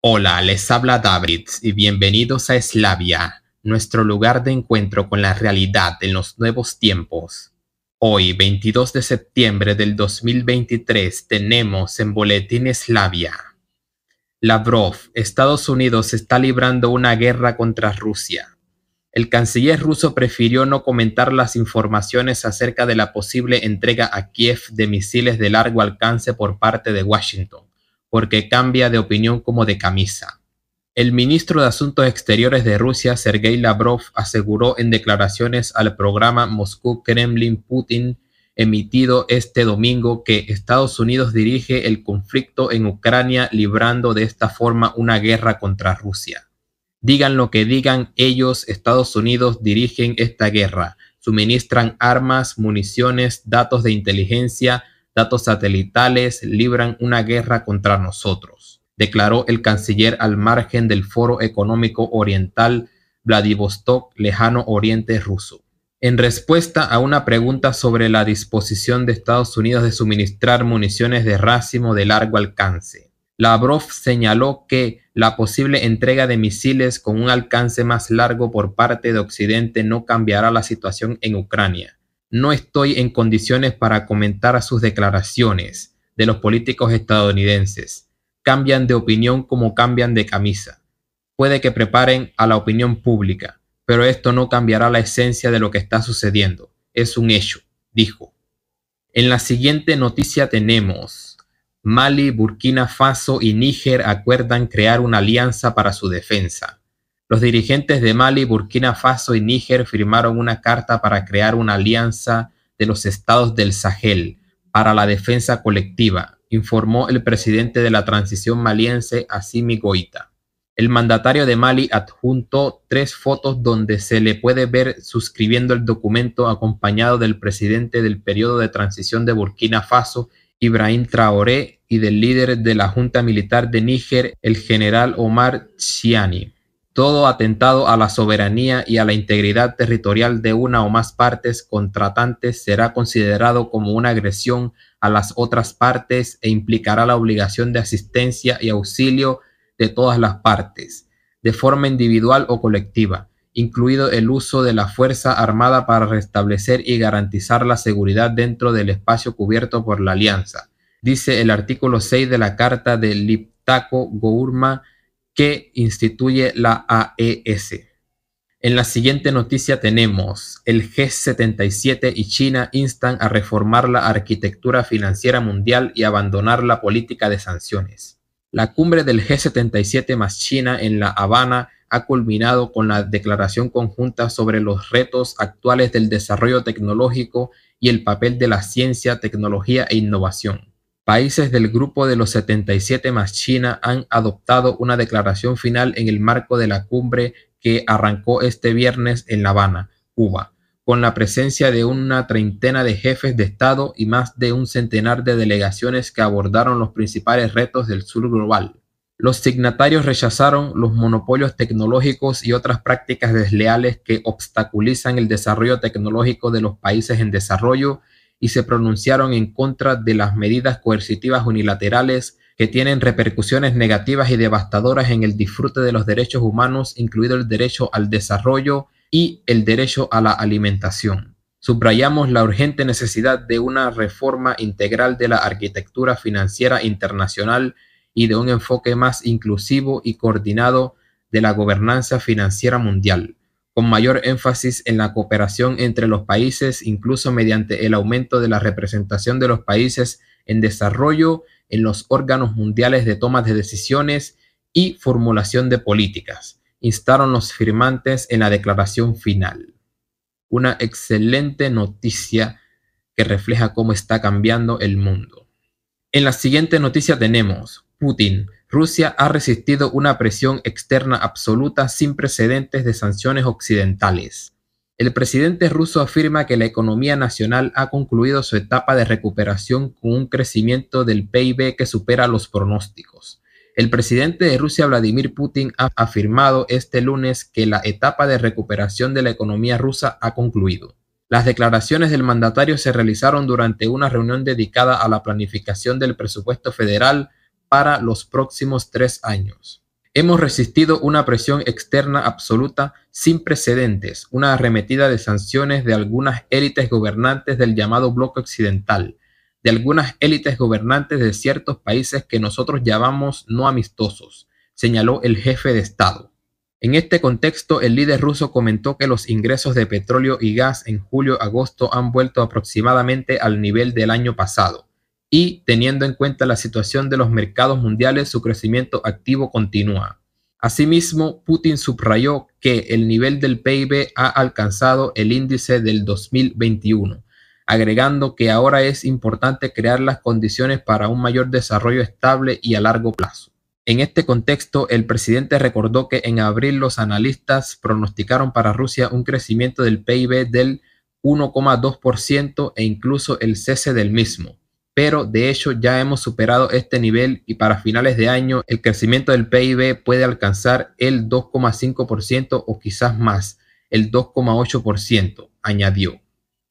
Hola, les habla David y bienvenidos a Eslavia, nuestro lugar de encuentro con la realidad en los nuevos tiempos. Hoy, 22 de septiembre del 2023, tenemos en Boletín Eslavia. Lavrov, Estados Unidos está librando una guerra contra Rusia. El canciller ruso prefirió no comentar las informaciones acerca de la posible entrega a Kiev de misiles de largo alcance por parte de Washington porque cambia de opinión como de camisa. El ministro de Asuntos Exteriores de Rusia, Sergei Lavrov, aseguró en declaraciones al programa Moscú Kremlin Putin emitido este domingo que Estados Unidos dirige el conflicto en Ucrania librando de esta forma una guerra contra Rusia. Digan lo que digan ellos, Estados Unidos dirigen esta guerra, suministran armas, municiones, datos de inteligencia, datos satelitales libran una guerra contra nosotros, declaró el canciller al margen del Foro Económico Oriental Vladivostok, lejano oriente ruso. En respuesta a una pregunta sobre la disposición de Estados Unidos de suministrar municiones de racimo de largo alcance, Lavrov señaló que la posible entrega de misiles con un alcance más largo por parte de Occidente no cambiará la situación en Ucrania no estoy en condiciones para comentar a sus declaraciones de los políticos estadounidenses. Cambian de opinión como cambian de camisa. Puede que preparen a la opinión pública, pero esto no cambiará la esencia de lo que está sucediendo. Es un hecho, dijo. En la siguiente noticia tenemos, Mali, Burkina Faso y Níger acuerdan crear una alianza para su defensa. Los dirigentes de Mali, Burkina Faso y Níger firmaron una carta para crear una alianza de los estados del Sahel para la defensa colectiva, informó el presidente de la transición maliense, Asimi Goita. El mandatario de Mali adjuntó tres fotos donde se le puede ver suscribiendo el documento acompañado del presidente del periodo de transición de Burkina Faso, Ibrahim Traoré, y del líder de la Junta Militar de Níger, el general Omar Chiani todo atentado a la soberanía y a la integridad territorial de una o más partes contratantes será considerado como una agresión a las otras partes e implicará la obligación de asistencia y auxilio de todas las partes, de forma individual o colectiva, incluido el uso de la fuerza armada para restablecer y garantizar la seguridad dentro del espacio cubierto por la alianza, dice el artículo 6 de la Carta de Liptako Gourma que instituye la AES. En la siguiente noticia tenemos, el G77 y China instan a reformar la arquitectura financiera mundial y abandonar la política de sanciones. La cumbre del G77 más China en La Habana ha culminado con la declaración conjunta sobre los retos actuales del desarrollo tecnológico y el papel de la ciencia, tecnología e innovación. Países del Grupo de los 77 más China han adoptado una declaración final en el marco de la cumbre que arrancó este viernes en La Habana, Cuba, con la presencia de una treintena de jefes de Estado y más de un centenar de delegaciones que abordaron los principales retos del sur global. Los signatarios rechazaron los monopolios tecnológicos y otras prácticas desleales que obstaculizan el desarrollo tecnológico de los países en desarrollo y se pronunciaron en contra de las medidas coercitivas unilaterales que tienen repercusiones negativas y devastadoras en el disfrute de los derechos humanos, incluido el derecho al desarrollo y el derecho a la alimentación. Subrayamos la urgente necesidad de una reforma integral de la arquitectura financiera internacional y de un enfoque más inclusivo y coordinado de la gobernanza financiera mundial con mayor énfasis en la cooperación entre los países, incluso mediante el aumento de la representación de los países en desarrollo en los órganos mundiales de toma de decisiones y formulación de políticas, instaron los firmantes en la declaración final. Una excelente noticia que refleja cómo está cambiando el mundo. En la siguiente noticia tenemos Putin, Rusia ha resistido una presión externa absoluta sin precedentes de sanciones occidentales. El presidente ruso afirma que la economía nacional ha concluido su etapa de recuperación con un crecimiento del PIB que supera los pronósticos. El presidente de Rusia, Vladimir Putin, ha afirmado este lunes que la etapa de recuperación de la economía rusa ha concluido. Las declaraciones del mandatario se realizaron durante una reunión dedicada a la planificación del presupuesto federal para los próximos tres años. Hemos resistido una presión externa absoluta sin precedentes, una arremetida de sanciones de algunas élites gobernantes del llamado bloque occidental, de algunas élites gobernantes de ciertos países que nosotros llamamos no amistosos, señaló el jefe de Estado. En este contexto, el líder ruso comentó que los ingresos de petróleo y gas en julio-agosto han vuelto aproximadamente al nivel del año pasado y teniendo en cuenta la situación de los mercados mundiales, su crecimiento activo continúa. Asimismo, Putin subrayó que el nivel del PIB ha alcanzado el índice del 2021, agregando que ahora es importante crear las condiciones para un mayor desarrollo estable y a largo plazo. En este contexto, el presidente recordó que en abril los analistas pronosticaron para Rusia un crecimiento del PIB del 1,2% e incluso el cese del mismo pero de hecho ya hemos superado este nivel y para finales de año el crecimiento del PIB puede alcanzar el 2,5% o quizás más, el 2,8%, añadió.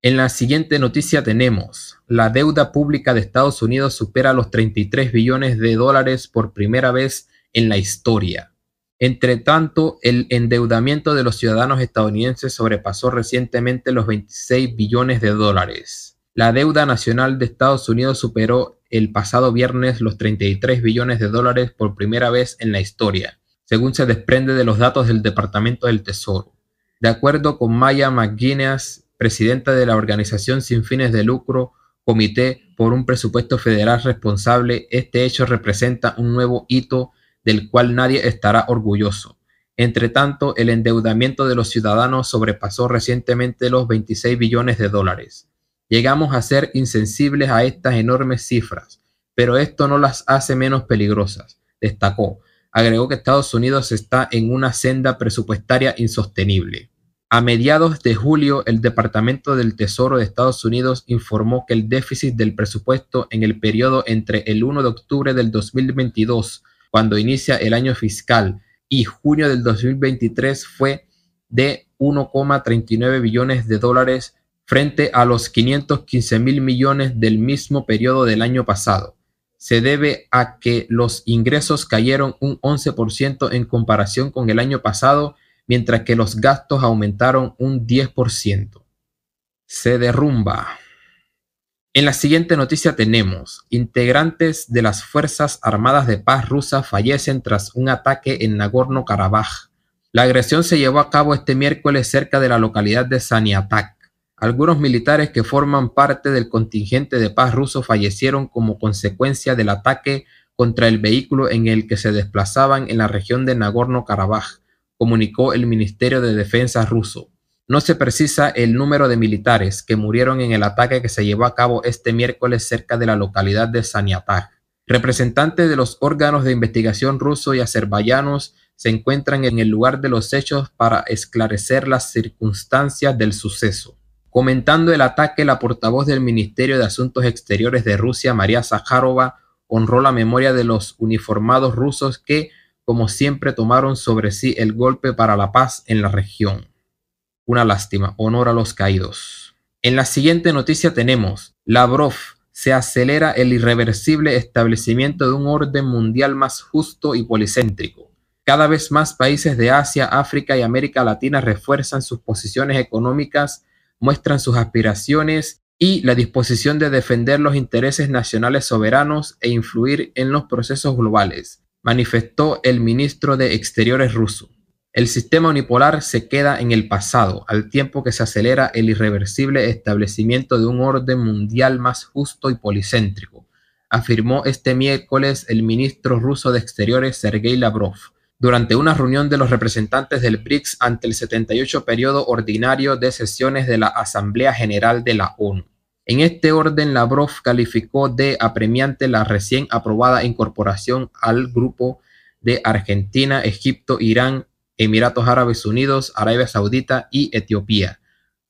En la siguiente noticia tenemos, la deuda pública de Estados Unidos supera los 33 billones de dólares por primera vez en la historia. Entre tanto, el endeudamiento de los ciudadanos estadounidenses sobrepasó recientemente los 26 billones de dólares. La deuda nacional de Estados Unidos superó el pasado viernes los 33 billones de dólares por primera vez en la historia, según se desprende de los datos del Departamento del Tesoro. De acuerdo con Maya McGuinness, presidenta de la organización sin fines de lucro Comité por un Presupuesto Federal Responsable, este hecho representa un nuevo hito del cual nadie estará orgulloso. Entre tanto, el endeudamiento de los ciudadanos sobrepasó recientemente los 26 billones de dólares. Llegamos a ser insensibles a estas enormes cifras, pero esto no las hace menos peligrosas, destacó. Agregó que Estados Unidos está en una senda presupuestaria insostenible. A mediados de julio, el Departamento del Tesoro de Estados Unidos informó que el déficit del presupuesto en el periodo entre el 1 de octubre del 2022, cuando inicia el año fiscal, y junio del 2023 fue de 1,39 billones de dólares frente a los 515 mil millones del mismo periodo del año pasado. Se debe a que los ingresos cayeron un 11% en comparación con el año pasado, mientras que los gastos aumentaron un 10%. Se derrumba. En la siguiente noticia tenemos, integrantes de las Fuerzas Armadas de Paz Rusa fallecen tras un ataque en Nagorno-Karabaj. La agresión se llevó a cabo este miércoles cerca de la localidad de Saniatak. Algunos militares que forman parte del contingente de paz ruso fallecieron como consecuencia del ataque contra el vehículo en el que se desplazaban en la región de Nagorno-Karabaj, comunicó el Ministerio de Defensa ruso. No se precisa el número de militares que murieron en el ataque que se llevó a cabo este miércoles cerca de la localidad de Saniatar. Representantes de los órganos de investigación ruso y azerbaiyanos se encuentran en el lugar de los hechos para esclarecer las circunstancias del suceso. Comentando el ataque, la portavoz del Ministerio de Asuntos Exteriores de Rusia, María Zaharova, honró la memoria de los uniformados rusos que, como siempre, tomaron sobre sí el golpe para la paz en la región. Una lástima, honor a los caídos. En la siguiente noticia tenemos, Lavrov se acelera el irreversible establecimiento de un orden mundial más justo y policéntrico. Cada vez más países de Asia, África y América Latina refuerzan sus posiciones económicas muestran sus aspiraciones y la disposición de defender los intereses nacionales soberanos e influir en los procesos globales, manifestó el ministro de Exteriores ruso. El sistema unipolar se queda en el pasado, al tiempo que se acelera el irreversible establecimiento de un orden mundial más justo y policéntrico, afirmó este miércoles el ministro ruso de Exteriores Sergei Lavrov durante una reunión de los representantes del BRICS ante el 78 periodo ordinario de sesiones de la Asamblea General de la ONU. En este orden, Lavrov calificó de apremiante la recién aprobada incorporación al grupo de Argentina, Egipto, Irán, Emiratos Árabes Unidos, Arabia Saudita y Etiopía.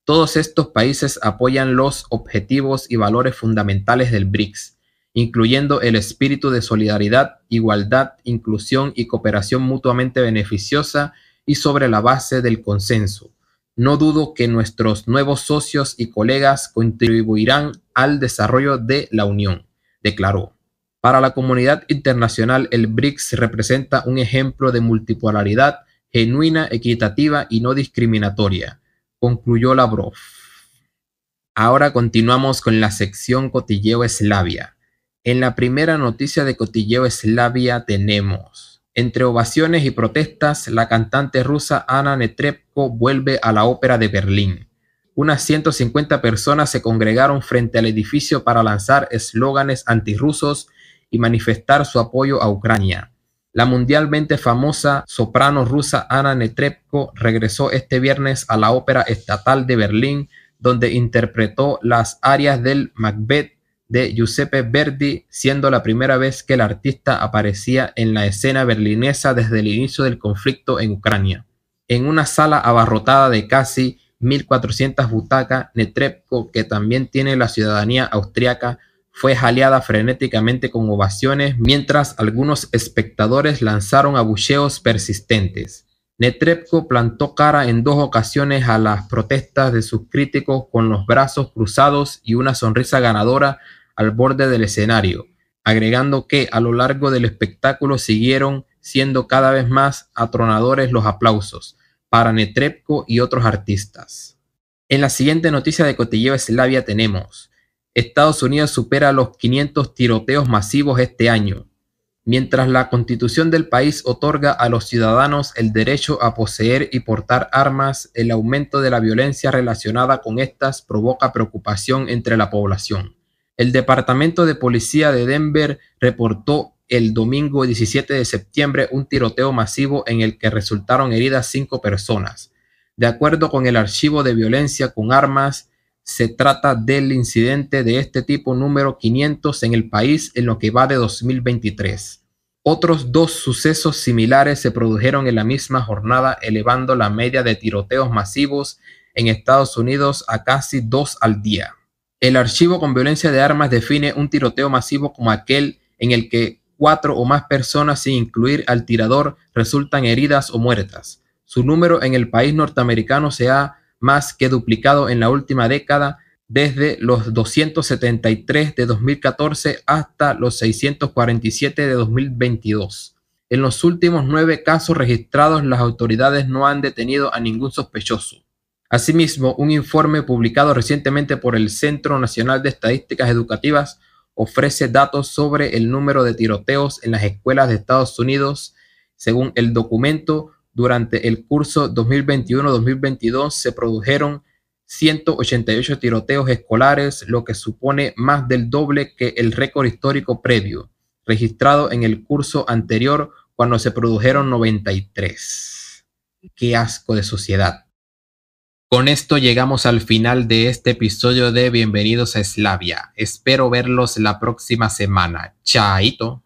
Todos estos países apoyan los objetivos y valores fundamentales del BRICS incluyendo el espíritu de solidaridad, igualdad, inclusión y cooperación mutuamente beneficiosa y sobre la base del consenso. No dudo que nuestros nuevos socios y colegas contribuirán al desarrollo de la Unión, declaró. Para la comunidad internacional, el BRICS representa un ejemplo de multipolaridad genuina, equitativa y no discriminatoria, concluyó Lavrov. Ahora continuamos con la sección Cotilleo Eslavia. En la primera noticia de Cotilleo Eslavia tenemos. Entre ovaciones y protestas, la cantante rusa Ana Netrebko vuelve a la ópera de Berlín. Unas 150 personas se congregaron frente al edificio para lanzar eslóganes antirrusos y manifestar su apoyo a Ucrania. La mundialmente famosa soprano rusa Ana Netrebko regresó este viernes a la Ópera Estatal de Berlín, donde interpretó las arias del Macbeth de Giuseppe Verdi, siendo la primera vez que el artista aparecía en la escena berlinesa desde el inicio del conflicto en Ucrania. En una sala abarrotada de casi 1.400 butacas, Netrebko, que también tiene la ciudadanía austriaca, fue jaleada frenéticamente con ovaciones, mientras algunos espectadores lanzaron abucheos persistentes. Netrebko plantó cara en dos ocasiones a las protestas de sus críticos con los brazos cruzados y una sonrisa ganadora al borde del escenario, agregando que a lo largo del espectáculo siguieron siendo cada vez más atronadores los aplausos para Netrebko y otros artistas. En la siguiente noticia de Cotilleo Eslavia tenemos, Estados Unidos supera los 500 tiroteos masivos este año, Mientras la constitución del país otorga a los ciudadanos el derecho a poseer y portar armas, el aumento de la violencia relacionada con estas provoca preocupación entre la población. El Departamento de Policía de Denver reportó el domingo 17 de septiembre un tiroteo masivo en el que resultaron heridas cinco personas. De acuerdo con el Archivo de Violencia con Armas, se trata del incidente de este tipo número 500 en el país en lo que va de 2023. Otros dos sucesos similares se produjeron en la misma jornada, elevando la media de tiroteos masivos en Estados Unidos a casi dos al día. El archivo con violencia de armas define un tiroteo masivo como aquel en el que cuatro o más personas, sin incluir al tirador, resultan heridas o muertas. Su número en el país norteamericano se ha más que duplicado en la última década desde los 273 de 2014 hasta los 647 de 2022. En los últimos nueve casos registrados, las autoridades no han detenido a ningún sospechoso. Asimismo, un informe publicado recientemente por el Centro Nacional de Estadísticas Educativas ofrece datos sobre el número de tiroteos en las escuelas de Estados Unidos. Según el documento, durante el curso 2021-2022 se produjeron 188 tiroteos escolares, lo que supone más del doble que el récord histórico previo, registrado en el curso anterior cuando se produjeron 93. Qué asco de sociedad. Con esto llegamos al final de este episodio de Bienvenidos a Eslavia. Espero verlos la próxima semana. Chaito.